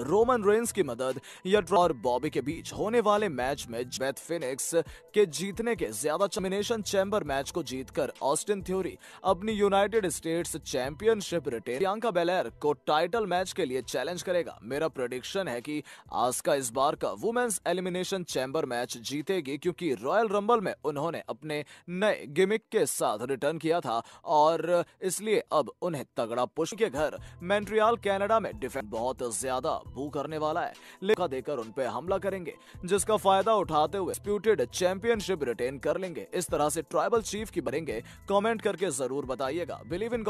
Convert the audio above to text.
Roman Reigns की मदद या और बॉबी के बीच होने वाले मैच में बेथ फिनिक्स के जीतने के ज्यादा चमिनेशन चैम्बर मैच को जीतकर ऑस्टिन थ्योरी अपनी यूनाइटेड स्टेट्स चैंपियनशिप रिटेन प्रियंका बेलर को टाइटल मैच के लिए चैलेंज करेगा मेरा प्रोडिक्शन है आज का इस बार का वुमेन्स एलिमिनेशन चैम्बर मैच जीतेगी क्योंकि रॉयल रंबल में उन्होंने अपने नए गिमिक के साथ रिटर्न किया था और इसलिए अब उन्हें तगड़ा पुष्प के घर मेंट्रियल कनाडा में डिफेंस बहुत ज्यादा काबू करने वाला है लेखा देकर उन पे हमला करेंगे जिसका फायदा उठाते हुए स्प्यूटेड चैंपियनशिप रिटेन कर लेंगे इस तरह से ट्राइबल चीफ की बनेंगे कमेंट करके जरूर बताइएगा बिलीव इन